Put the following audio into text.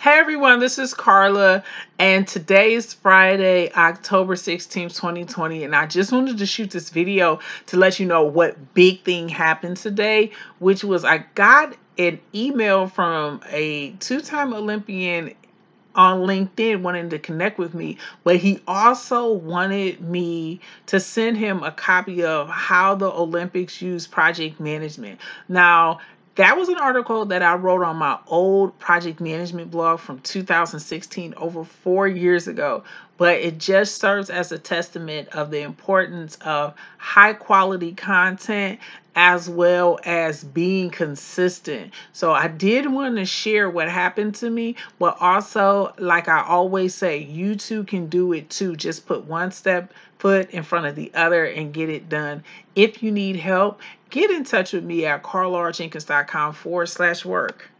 Hey everyone, this is Carla, and today is Friday, October 16th, 2020, and I just wanted to shoot this video to let you know what big thing happened today, which was I got an email from a two-time Olympian on LinkedIn wanting to connect with me, but he also wanted me to send him a copy of how the Olympics use project management. Now, that was an article that I wrote on my old project management blog from 2016, over four years ago, but it just serves as a testament of the importance of high quality content as well as being consistent. So I did want to share what happened to me, but also, like I always say, you two can do it too. Just put one step foot in front of the other and get it done. If you need help, get in touch with me at carlarjenkins.com forward slash work.